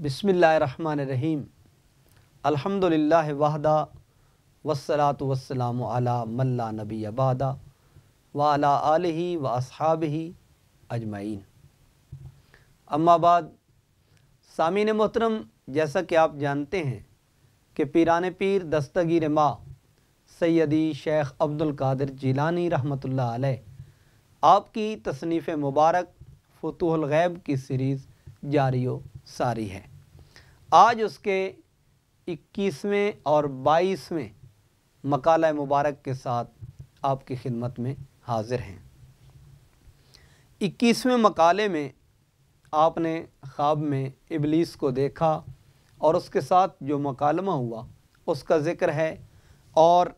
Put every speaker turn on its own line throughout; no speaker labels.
बिसमीम अलहमदिल्ला वाहदा वसलात वसलाम अला मल्ला नबी अबादा वाला आलही व असहाब ही अजमाइन अम्माबाद सामीन मोहतरम जैसा कि आप जानते हैं कि पीरान पीर दस्तगीर माँ सैदी शेख अब्दुल कादिर जिलानी रहमतुल्लाह अलैह आपकी तसनीफ़ मुबारक फ़तूहल गैब की सीरीज़ जारी सारी है आज उसके 21वें और 22वें मकाल मुबारक के साथ आपकी खिदमत में हाजिर हैं 21वें मकाले में आपने ख्वाब में इबलीस को देखा और उसके साथ जो मकालमा हुआ उसका ज़िक्र है और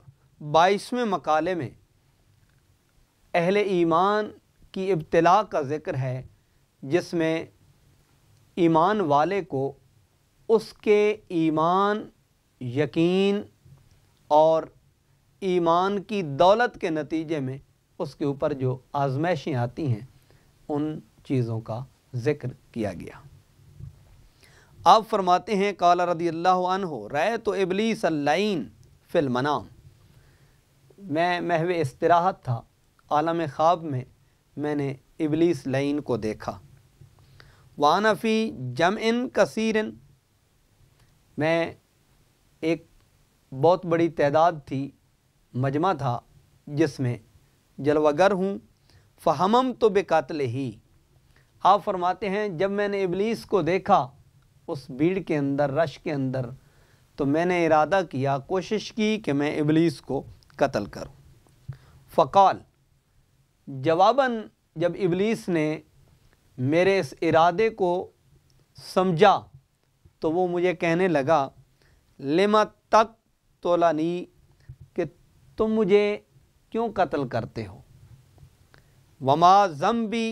बाईसवें मकाले में अहल ईमान की इब्तला का ज़िक्र है जिसमें ईमान वाले को उसके ईमान यकीन और ईमान की दौलत के नतीजे में उसके ऊपर जो आजमाइशें आती हैं उन चीज़ों का ज़िक्र किया गया आप फरमाते हैं काला रदी अल्लाह रे तो इबलीस अल्लाइन फिल्मनाम मैं महव इसराहत था आलम ख़्वाब में मैंने इबलीस लाइन को देखा वानफ़ी जम इन कसरन मैं एक बहुत बड़ी तादाद थी मजमा था जिसमें जलवागर हूँ फ़हमम तो बेकातल ही आप फरमाते हैं जब मैंने इबलीस को देखा उस भीड़ के अंदर रश के अंदर तो मैंने इरादा किया कोशिश की कि मैं इबलीस को कत्ल करूं फ़काल जवाबन जब इबलीस ने मेरे इस इरादे को समझा तो वो मुझे कहने लगा लेमा तक तोला नहीं कि तुम मुझे क्यों कत्ल करते हो वमा ज़म भी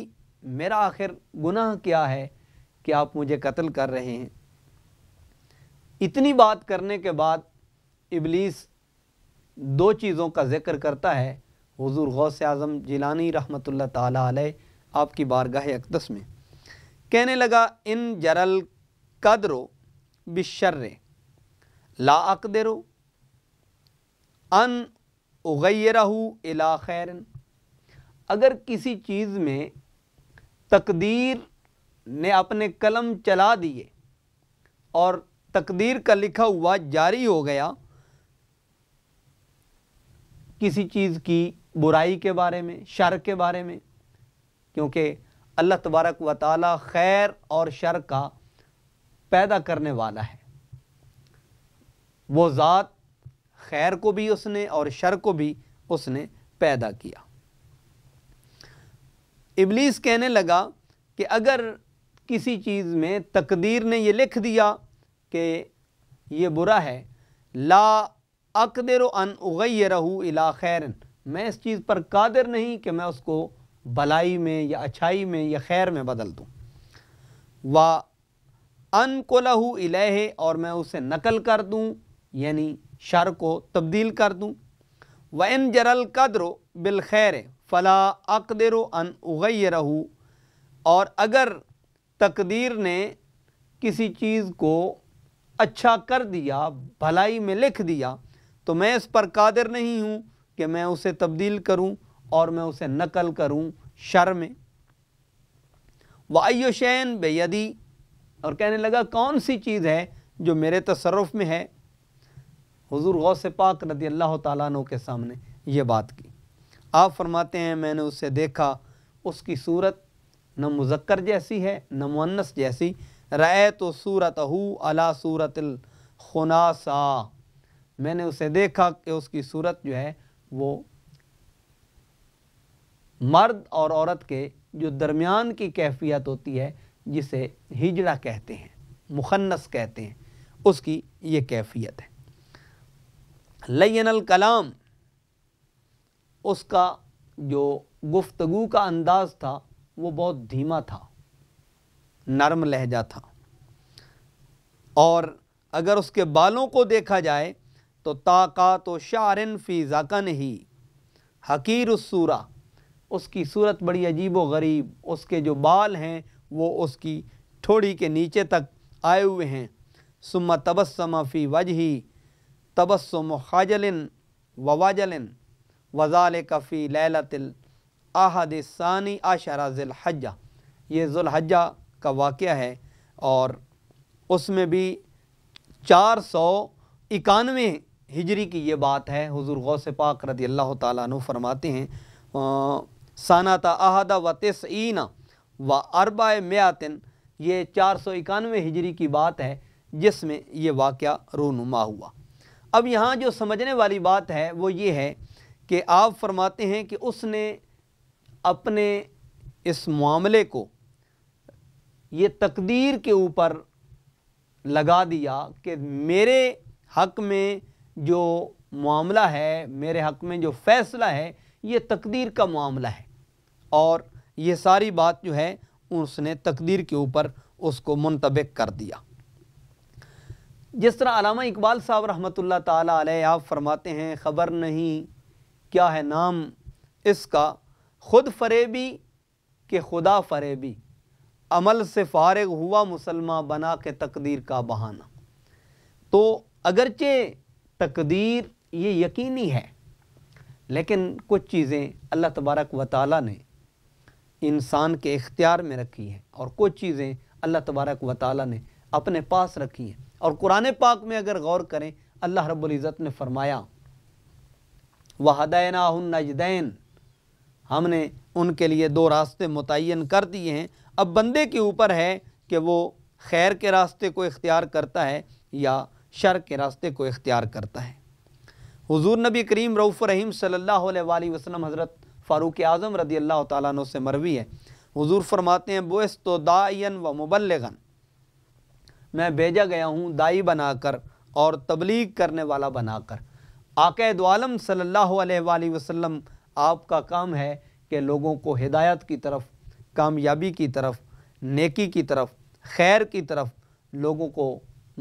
मेरा आखिर गुनाह क्या है कि आप मुझे कत्ल कर रहे हैं इतनी बात करने के बाद इबलीस दो चीज़ों का ज़िक्र करता है हज़ू गौस आज़म जिलानी रहमत ला आपकी बारगाह अकदस में कहने लगा इन जरल कदरो बिशर्र ला अकदरो अन उगैरहू इला खैरन अगर किसी चीज़ में तकदीर ने अपने कलम चला दिए और तकदीर का लिखा हुआ जारी हो गया किसी चीज़ की बुराई के बारे में शर के बारे में क्योंकि अल्लाह तबारक व ताल खैर और शर का पैदा करने वाला है वो ज़ात खैर को भी उसने और शर को भी उसने पैदा किया इबलीस कहने लगा कि अगर किसी चीज़ में तकदीर ने यह लिख दिया कि ये बुरा है ला अकदर अन उगै रहू इला खैरन मैं इस चीज़ पर कादिर नहीं कि मैं उसको भलाई में या अच्छाई में या खैर में बदल दूँ व अन को लहू इलेहे और मैं उसे नकल कर दूँ यानी शर को तब्दील कर दूँ व इन जरल कदर बिल खैर फ़ला अकदर अन उगै रहू और अगर तकदीर ने किसी चीज़ को अच्छा कर दिया भलाई में लिख दिया तो मैं इस पर कादिर नहीं हूँ कि मैं उसे तब्दील करूँ और मैं उसे नकल करूं शर में वायुशैन बेयदी और कहने लगा कौन सी चीज़ है जो मेरे तसरफ़ में है हुजूर गौस पाक रदी अल्लाह तु के सामने ये बात की आप फरमाते हैं मैंने उसे देखा उसकी सूरत न मुजक्कर जैसी है न मुन्नस जैसी रे तो सूरत हु अला सूरत खुनासा मैंने उसे देखा कि उसकी सूरत जो है वो मर्द और औरत के जो दरमियान की कैफियत होती है जिसे हिजड़ा कहते हैं मुखन्नस कहते हैं उसकी ये कैफियत है लयनल कलाम उसका जो गुफ्तगु का अंदाज़ था वो बहुत धीमा था नरम लहजा था और अगर उसके बालों को देखा जाए तो ताक़ात शारन फ़ी ज़कन ही हकीर सूरा उसकी सूरत बड़ी अजीब व गरीब उसके जो बाल हैं वो उसकी ठोड़ी के नीचे तक आए हुए हैं सुम तबसमाफ़ी फ़ी वजही तबस्म खाजलिन व वाजलिन वज़ाल कफ़ी लैलतिल सानी आशरा ज़िलहजा ये जुल्हजा का वाक़ है और उसमें भी चार सौ इक्यानवे हिजरी की ये बात है हुजूर गौस पाक रदी अल्लाह ताली फरमाते हैं सनात अहद व तस्न व अरबा मियातिन ये चार सौ इक्यानवे हिजरी की बात है जिसमें ये वाक़ रोनुमा हुआ अब यहाँ जो समझने वाली बात है वो ये है कि आप फरमाते हैं कि उसने अपने इस मामले को ये तकदीर के ऊपर लगा दिया कि मेरे हक़ में जो मामला है मेरे हक़ में जो फ़ैसला है ये तकदीर का मामला है और ये सारी बात जो है उसने तकदीर के ऊपर उसको मुंतबिक कर दिया जिस तरह अलामा इकबाल साहब रहमत ला आप फरमाते हैं ख़बर नहीं क्या है नाम इसका खुद फरेबी के खुदा फरेबी अमल से फारग हुआ मुसलमान बना के तकदीर का बहाना तो अगरचे तकदीर ये यकीनी है लेकिन कुछ चीज़ें अल्लाह तबारक व ताली ने इंसान के इख्तियार में रखी हैं और कुछ चीज़ें अल्लाह तबारक व ताली ने अपने पास रखी हैं और कुरान पाक में अगर गौर करें अल्लाह रब्ज़त ने फरमाया वहदैना नजदैन हमने उनके लिए दो रास्ते मुतन कर दिए हैं अब बंदे के ऊपर है कि वो खैर के रास्ते को इख्तियार करता है या शर के रास्ते को इख्तियार करता है हुजूर नबी करीम रऊफ़ रहीम सल्लल्लाहु अलैहि वसल्लम हज़रत फ़ारूक आज़म रदी अल्लाह तु से मरवी है हुजूर फरमाते हैं बोस तो दायन व मुबलगन मैं भेजा गया हूँ दाई बनाकर और तबलीग करने वाला बनाकर आकद आलम सल्लल्लाहु अलैहि वसल्लम आपका काम है कि लोगों को हिदायत की तरफ कामयाबी की तरफ नेकी की तरफ खैर की तरफ लोगों को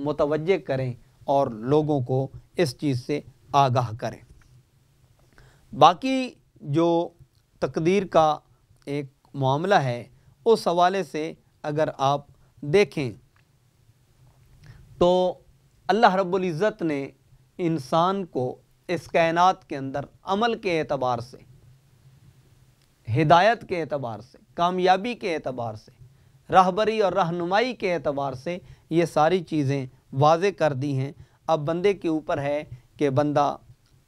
मुतवजह करें और लोगों को इस चीज़ से आगाह करें बाकी जो तकदीर का एक मामला है उस हवाले से अगर आप देखें तो अल्लाह रब्बुल इज़्ज़त ने इंसान को इस कायनात के अंदर अमल के एतबार से हिदायत के एतबार से कामयाबी के एतबार से रहबरी और रहनुमाई के एतबार से ये सारी चीज़ें वाज कर दी हैं अब बंदे के ऊपर है कि बंदा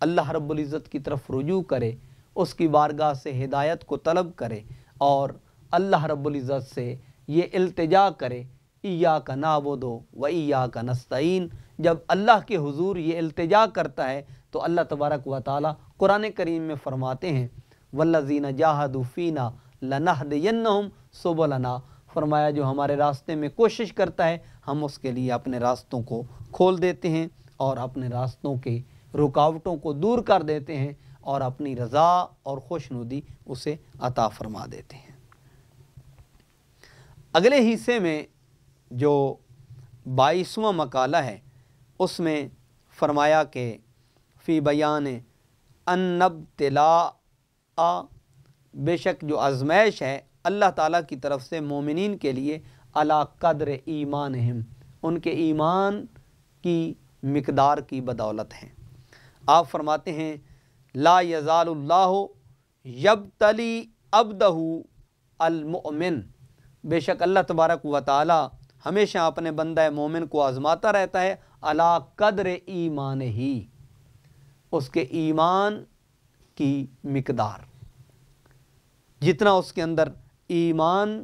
अल्लाह रब्ज़त की तरफ रुजू करे उसकी बारगाह से हिदायत को तलब करे और अल्लाह रब्ज़त से ये अल्तजा करे ईया का नावो दो व ईया का नस्तीन जब अल्लाह के हुजूर ये अल्तजा करता है तो अल्लाह तबारक व ताली कुरान करीम में फ़रमाते हैं वल्लजीना जाहदुफ़ीना लनाहदयन्नहुम सुबलना फरमाया जो हमारे रास्ते में कोशिश करता है हम उसके लिए अपने रास्तों को खोल देते हैं और अपने रास्तों के रुकावटों को दूर कर देते हैं और अपनी रज़ा और खुशनुदी उसे अता फरमा देते हैं अगले हिस्से में जो बाईसवा मकाला है उसमें फरमाया कि फ़ी बयान अनब तला बेशक जो आजमाइश है अल्लाह ताला की तरफ से मोमिन के लिए अला कदर ईमान हम उनके ईमान की मकदार की बदौलत हैं आप फरमाते हैं ला यज़ाल्ला यब तली अबदहू अलमिन बेशक अल्लाह तबारक व ताली हमेशा अपने बंदा मोमिन को आज़माता रहता है अला कदर ईमान ही उसके ईमान की मकदार जितना उसके अंदर ईमान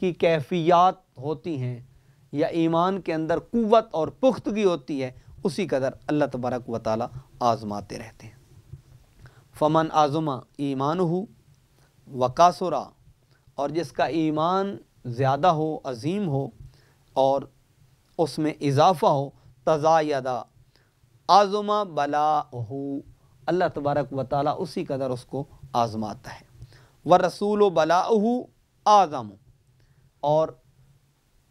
की कैफियात होती हैं या ईमान के अंदर कुत और पुख्तगी होती है उसी कदर अल्लाह तबारक व आज़माते रहते हैं फमन आज़मा ईमान हो वकासरा और जिसका ईमान ज़्यादा हो अजीम हो और उसमें इजाफ़ा हो तज़ायदा आज़मा बला हो अल्लाह तबारक व ताली उसी कदर उसको आज़माता है व रसूल बला आज़म और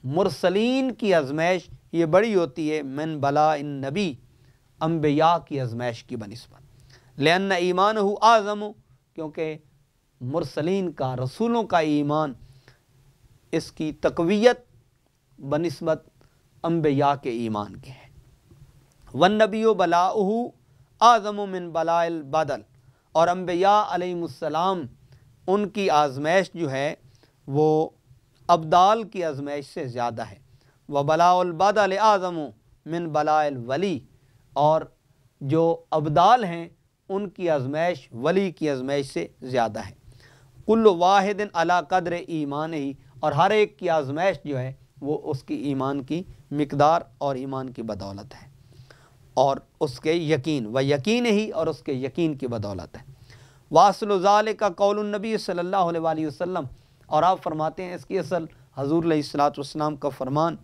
मुरसलिन की आजमाइश ये बड़ी होती है मन बला इन नबी अम्बिया की आजमाइश की बनस्बत लेना ईमान हो आज़म क्योंकि मुरसलिन का रसूलों का ईमान इसकी तकवीत बनस्बत अम्बिया के ईमान के है वन नबी बला आज़म मिन बलाल बादल और अम्बिया अलैहिस्सलाम उनकी आजमाइश जो है वो अबदाल की आजमाइश से ज़्यादा है व बलाबादल आज़म मिन बलावली और जो अबदाल हैं उनकी आजमाइश वली की आजमाइश से ज़्यादा है कुल वाहिदिन अला कदर ईमान ही और हर एक की आजमाइश जो है वो उसकी ईमान की मकदार और ईमान की बदौलत है और उसके यकीन व यकीन ही और उसके यकीन की बदौलत है वासलज़ाल का कौलनबी नबी सल्लल्लाहु और आप फरमाते हैं इसकी असल हजूर सलाम का फरमान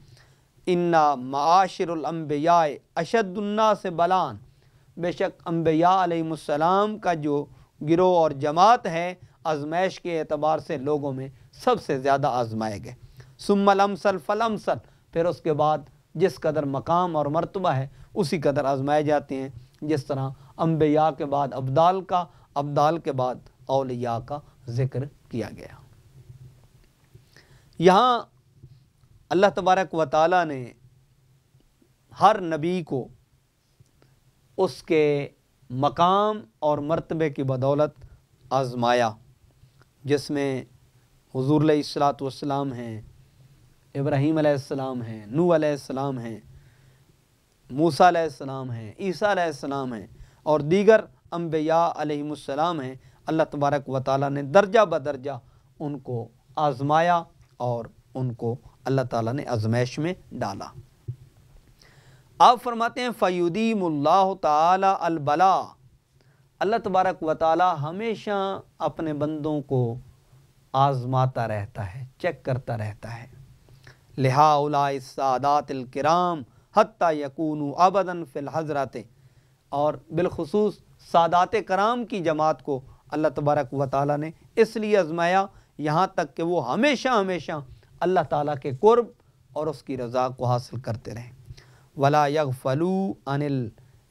इन्ना माशरम्बिया अशदुल्ला से बलान बेशक अम्बियाम का जो गिरोह और जमात है आजमाइश के अतबार से लोगों में सबसे ज़्यादा आजमाए गए सुमलमसल फलमसल फिर उसके बाद जिस कदर मकाम और मरतबा है उसी कदर आजमाए जाते हैं जिस तरह अम्बिया के बाद अब्दाल का अब्दाल के बाद अलिया का ज़िक्र किया गया यहाँ अल्लाह तबारक व ताली ने हर नबी को उसके मकाम और मरतबे की बदौलत आजमाया जिसमें हजूर सलातम हैं इब्राहीम आसमाम हैं नू आसमाम हैं मूसा हैं ईसा हैं और दीगर अम्बिया हैं अल्लाह तबारक व ताली ने दर्जा बदर्जा उनको आज़माया और उनको अल्लाह ताला ने आजमाइश में डाला अब फरमाते हैं फ़युदीमल्ला तलबला अल्लाह तबारक व ताला हमेशा अपने बंदों को आज़माता रहता है चेक करता रहता है लिहाउलादातराम हती यकून अबदन हज़रत और बिलखसूस सादात कराम की जमात को अल्लाह तबारक व ताली ने इसलिए आज़माया यहाँ तक कि वो हमेशा हमेशा अल्लाह ताला के कुर्ब और उसकी रज़ा को हासिल करते रहें वला यग फलू अनिल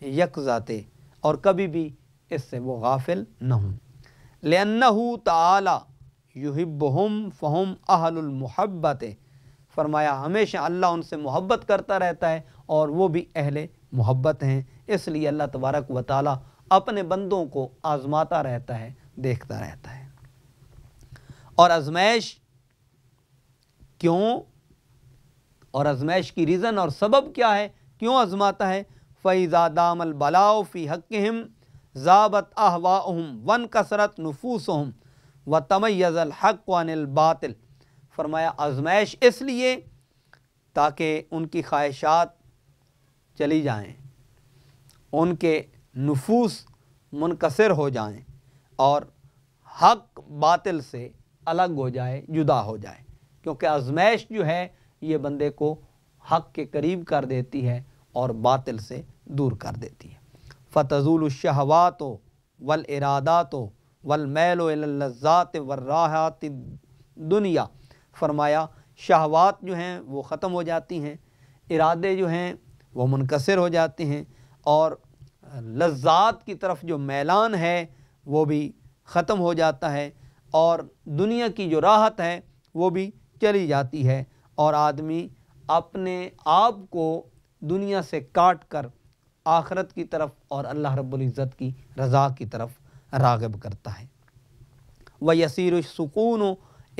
यक जाते और कभी भी इससे वो गाफिल न हों लन्ना ताला हम फ़हम अहलमहब्बत फरमाया हमेशा अल्लाह उनसे मोहब्बत करता रहता है और वो भी अहले मोहब्बत हैं इसलिए अल्लाह तबारक व ताली अपने बंदों को आज़माता रहता है देखता रहता है और आजमाइश क्यों और आजमाइश की रीज़न और सबब क्या है क्यों आजमाता है फ़ैज़ादाम अलबलाओ फ़ी हक़म ज़ाबत अहवाहम वन कसरत हम व तमयज़ल हक़ वनबातिल फरमाया आजमाइश इसलिए ताकि उनकी ख्वाहिशात चली जाएँ उनके नफूस मुनकसर हो जाएँ और हक बातिल से अलग हो जाए जुदा हो जाए क्योंकि आजमैश जो है ये बंदे को हक के करीब कर देती है और बातिल से दूर कर देती है फ़तजूल शहवात वल तो वल मैल लज़ात वर्राहत दुनिया फरमाया शहवात जो हैं वो ख़त्म हो जाती हैं इरादे जो हैं वो मुनकसर हो जाते हैं और लज्जात की तरफ जो मैलान है वो भी ख़त्म हो जाता है और दुनिया की जो राहत है वो भी चली जाती है और आदमी अपने आप को दुनिया से काट कर आखरत की तरफ और अल्लाह रब्ज़त की रज़ा की तरफ रागब करता है व यसीर सुकून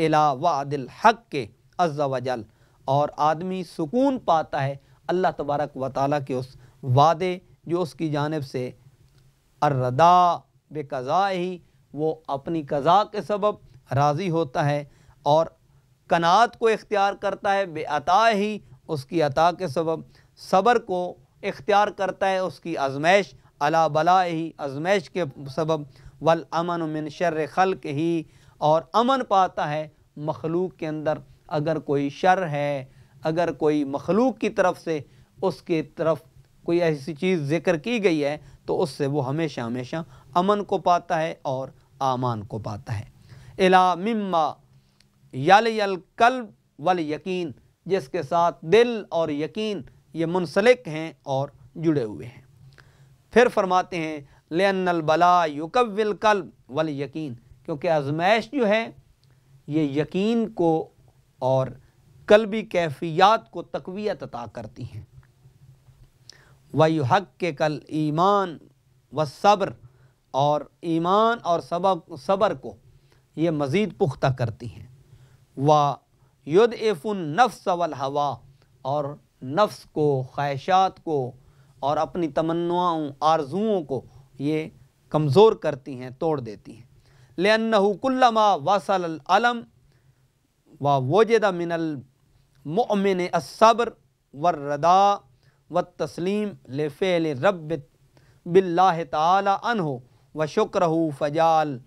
एला वादिल हक के अज्जा वजल और आदमी सुकून पाता है अल्लाह तबारक व ताली के उस वादे जो उसकी जानब से अर्रदा बेकज़ा ही वो अपनी कज़ा के सबब राज़ी होता है और कनात को इख्तियार करता है बेअता ही उसकी अता के सबब सबर को इख्तियार करता है उसकी आजमैश अला बला ही आजमैश के सबब वल अमन मिन शर खल ही और अमन पाता है मखलूक के अंदर अगर कोई शर है अगर कोई मखलूक की तरफ से उसके तरफ कोई ऐसी चीज़ ज़िक्र की गई है तो उससे वो हमेशा हमेशा अमन को पाता है और आमान को पाता है अला मम्मा यल यल कल वल यकीन जिसके साथ दिल और यकीन ये मुनसलिक हैं और जुड़े हुए हैं फिर फरमाते हैं लेनल बला युकविल कल वल यकीन क्योंकि आजमाइश जो है ये यकीन को और कल्बी कैफियात को तकवीत अता करती हैं वही हक के कल ईमान व सब्र और ईमान और सबक सबर को ये मज़ीद पुख्ता करती हैं व युद एफुन नफ्स वल हवा और नफ्स को ख्वाहिशात को और अपनी तमन्नाओं आरजुओं को ये कमज़ोर करती हैं तोड़ देती हैं ले वसल अलम व वजदा मिनल ममिन असब्र वर्रदा व तस्लीम ले फ़ेल रब बिल्ला तन हो व शुक्र हो फजाल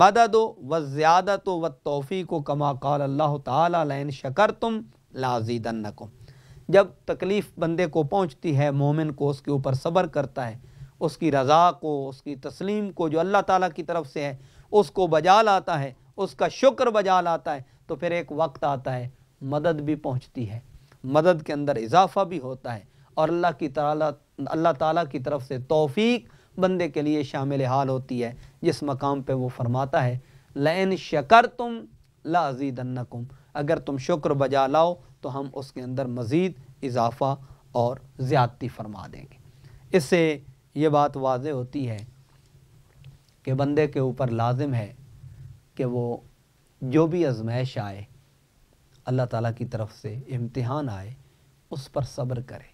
मदद व ज़्यादत व तोफ़ी को कमा कौल अल्लाह तैन शकर तुम को जब तकलीफ़ बंदे को पहुँचती है मोमिन को उसके ऊपर सब्र करता है उसकी रज़ा को उसकी तस्लीम को जो अल्लाह ताली की तरफ से है उसको बजा लाता है उसका शुक्र बजा लाता है तो फिर एक वक्त आता है मदद भी पहुँचती है मदद के अंदर इजाफा भी होता है और अल्लाह की ताला अल्लाह ताली की तरफ से तोफ़ी बंदे के लिए शामिल हाल होती है जिस मकाम पर वो फरमाता है लैन शकर तुम लाजीदन्नकुम अगर तुम शुक्र बजा लाओ तो हम उसके अंदर मज़ीद इजाफ़ा और ज़्यादती फरमा देंगे इससे ये बात वाज होती है कि बंदे के ऊपर लाजिम है कि वो जो भी आजमाइश आए अल्लाह ताला की तरफ से इम्तिहान आए उस पर सब्र करे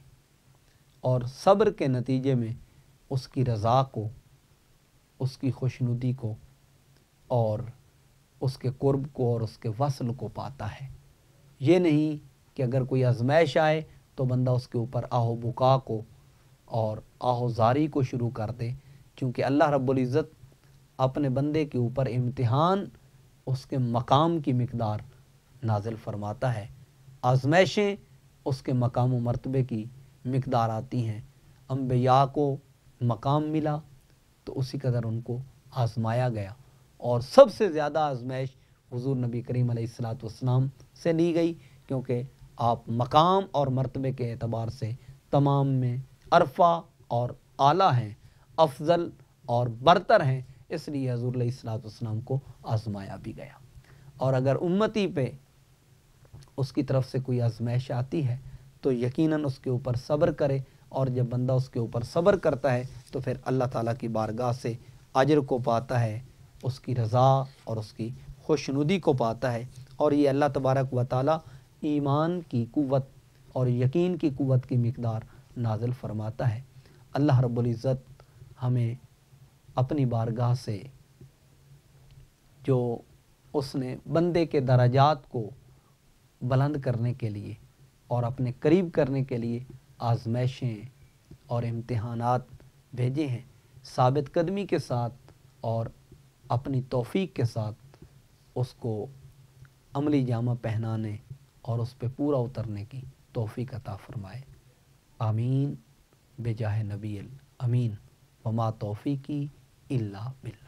और सब्र के नतीजे में उसकी रज़ा को उसकी खुशनुदी को और उसके कुर्ब को और उसके वसल को पाता है ये नहीं कि अगर कोई आजमाइश आए तो बंदा उसके ऊपर आहो बुका को और आहोजारी को शुरू कर दे क्योंकि अल्लाह रब्ज़त अपने बंदे के ऊपर इम्तहान उसके मकाम की मकदार नाजिल फरमाता है आजमाइशें उसके मकाम व मरतबे की मकदार आती हैं अम्बिया को मकाम मिला तो उसी कदर उनको आजमाया गया और सबसे ज़्यादा आजमाइश हजूर नबी करीम सलाम से ली गई क्योंकि आप मकाम और मरतबे के अतबार से तमाम में अरफा और आला हैं अफजल और बरतर हैं इसलिए हजूर सलाम को आजमाया भी गया और अगर उम्मती पे उसकी तरफ से कोई आजमाइश आती है तो यकीनन उसके ऊपर सब्र करे और जब बंदा उसके ऊपर सब्र करता है तो फिर अल्लाह ताला की बारगाह से अजर को पाता है उसकी रज़ा और उसकी खुशनुदी को पाता है और ये अल्लाह तबारक व ताली ईमान की क़वत और यकीन की क़वत की मकदार नाजिल फरमाता है अल्लाह रब्ज़त हमें अपनी बारगाह से जो उसने बंदे के दराजात को बुलंद करने के लिए और अपने करीब करने के लिए आजमाइशें और इम्तहानात भेजे हैं साबित कदमी के साथ और अपनी तोफ़ी के साथ उसको अमली जामा पहनाने और उस पर पूरा उतरने की तोफ़ी अता फ़रमाए आमीन बेजाह नबील अमीन वमा तोफ़ी की अल्ला बिल्ला